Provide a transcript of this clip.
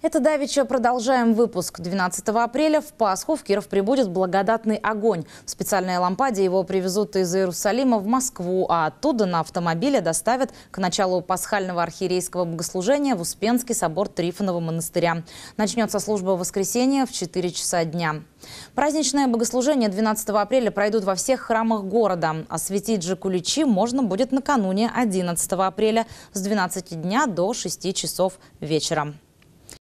Это давеча продолжаем выпуск. 12 апреля в Пасху в Киров прибудет благодатный огонь. В специальной лампаде его привезут из Иерусалима в Москву, а оттуда на автомобиле доставят к началу пасхального архиерейского богослужения в Успенский собор Трифонова монастыря. Начнется служба в в 4 часа дня. Праздничное богослужение 12 апреля пройдут во всех храмах города. Осветить же куличи можно будет накануне 11 апреля с 12 дня до 6 часов вечера.